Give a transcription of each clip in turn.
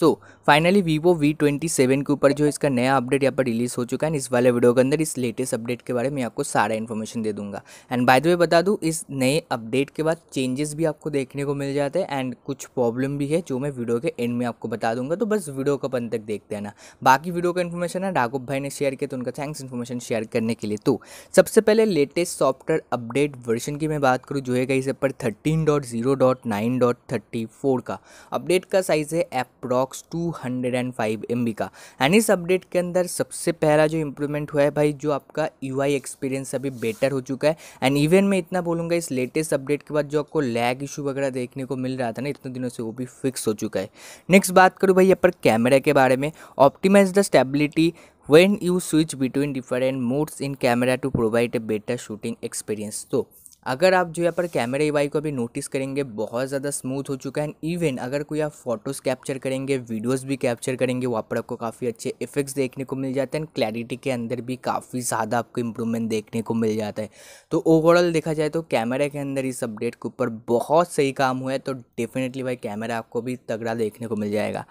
सो finally Vivo V twenty seven के ऊपर जो इसका नया अपडेट यहाँ पर रिलीज़ हो चुका है इस वाले वीडियो के अंदर इस लेटेस्ट अपडेट के बारे में आपको सारा इन्फॉर्मेशन दे दूंगा एंड बाय द वे बता दूँ इस नए अपडेट के बाद चेंजेस भी आपको देखने को मिल जाते हैं एंड कुछ प्रॉब्लम भी है जो मैं वीडियो के एंड में आपको बता दूंगा तो बस वीडियो को अपन तक देखते हैं ना बाकी वीडियो का इन्फॉर्मेशन है राघव भाई ने शेयर किया तो उनका थैंक्स इन्फॉर्मेशन शेयर करने के लिए तो सबसे पहले लेटेस्ट सॉफ्टवेयर अपडेट वर्जन की मैं बात करूँ जो है इस पर थर्टीन का अपडेट का साइज़ है अप्रॉक्स बॉक्स 205 एमबी का एंड इस अपडेट के अंदर सबसे पहला जो इम्प्रूवमेंट हुआ है भाई जो आपका यूआई एक्सपीरियंस अभी बेटर हो चुका है एंड इवन मैं इतना बोलूँगा इस लेटेस्ट अपडेट के बाद जो आपको लैग इशू वगैरह देखने को मिल रहा था ना इतने दिनों से वो भी फिक्स हो चुका है नेक्स्ट बात करूँ भाई यहाँ पर कैमरे के बारे में optimise the stability when you switch between different modes in camera to provide a better shooting experience तो अगर आप जो यहाँ पर कैमरे वाई को अभी नोटिस करेंगे बहुत ज़्यादा स्मूथ हो चुका है एंड इवन अगर कोई आप फोटोज़ कैप्चर करेंगे वीडियोज़ भी कैप्चर करेंगे वहाँ पर आपको काफ़ी अच्छे इफेक्ट्स देखने को मिल जाते हैं एंड क्लैरिटी के अंदर भी काफ़ी ज़्यादा आपको इम्प्रूवमेंट देखने को मिल जाता है तो ओवरऑल देखा जाए तो कैमरा के अंदर इस अपडेट के ऊपर बहुत सही काम हुआ है तो डेफिनेटली भाई कैमरा आपको भी तगड़ा देखने को मिल जाएगा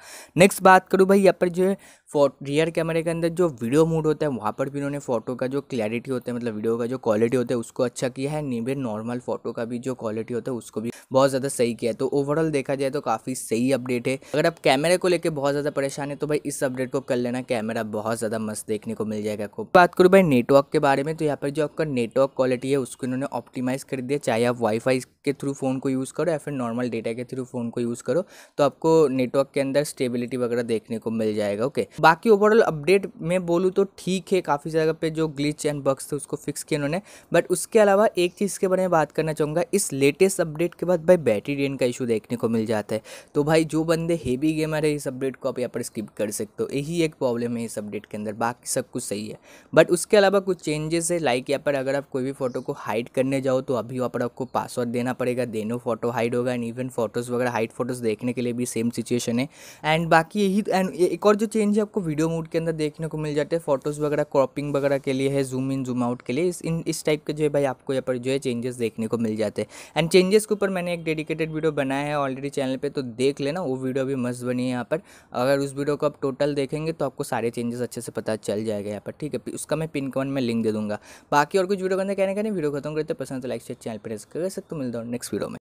नेक्स्ट बात करूँ भाई यहाँ पर जो है रियर कैमरे के अंदर जो वीडियो मूड होता है वहाँ पर भी इन्होंने फ़ोटो का जो क्लैरिटी होता है मतलब वीडियो का जो क्वालिटी होता है उसको अच्छा किया है नीबे नॉर्मल फ़ोटो का भी जो क्वालिटी होता है उसको भी बहुत ज़्यादा सही किया है तो ओवरऑल देखा जाए तो काफ़ी सही अपडेट है अगर आप कैमरे को लेकर बहुत ज़्यादा परेशान है तो भाई इस अपडेट को कर लेना कैमरा बहुत ज़्यादा मस्त देखने को मिल जाएगा आपको बात करूँ भाई नेटवर्क के बारे में तो यहाँ पर जो आपका नेटवर्क क्वालिटी है उसको इन्होंने ऑप्टिमाइज़ कर दिया चाहे आप वाईफाई के थ्रू फ़ोन को यूज़ करो या फिर नॉर्मल डेटा के थ्रू फ़ोन को यूज़ करो तो आपको नेटवर्क के अंदर स्टेबिलिटी वगैरह देखने को मिल जाएगा ओके बाकी ओवरऑल अपडेट में बोलूँ तो ठीक है काफ़ी जगह पे जो ग्लिच एंड बक्स थे उसको फिक्स किया इन्होंने बट उसके अलावा एक चीज़ के बारे में बात करना चाहूँगा इस लेटेस्ट अपडेट के बाद साथ मतलब भाई बैटरी ड्रेन का इशू देखने को मिल जाता है तो भाई जो बंदे हेवी गेमर है इस अपडेट को आप यहाँ पर स्किप कर सकते हो यही एक प्रॉब्लम है इस अपडेट के अंदर बाकी सब कुछ सही है बट उसके अलावा कुछ चेंजेस है लाइक यहाँ पर अगर आप कोई भी फोटो को हाइड करने जाओ तो अभी वहाँ पर आपको पासवर्ड देना पड़ेगा देनो फोटो हाइड होगा एंड इवन फोटोज़ वगैरह हाइड फोटोज़ देखने के लिए भी सेम सिचुएशन है एंड बाकी यही एंड एक और जो चेंज है आपको वीडियो मोड के अंदर देखने को मिल जाते हैं फोटोज़ वगैरह क्रॉपिंग वगैरह के लिए है जूम इन जूम आउट के लिए इस इन इस टाइप के जो है भाई आपको यहाँ पर जो है चेंजेस देखने को मिल जाते हैं एंड चेंजेस के ऊपर मैंने मैंने एक डेडिकेटेड वीडियो बनाया है ऑलरेडी चैनल पे तो देख लेना वो वीडियो भी मस्त बनी है यहाँ पर अगर उस वीडियो को आप टोटल देखेंगे तो आपको सारे चेंजेस अच्छे से पता चल जाएगा यहाँ पर ठीक है उसका मैं पिन कमेंट में लिंक दे दूँगा बाकी और कुछ वीडियो बनने कहने कहने वीडियो खत्म करते पसंद तो लाइक से चैनल पर कर सकते मिलता हूँ नेक्स्ट वीडियो में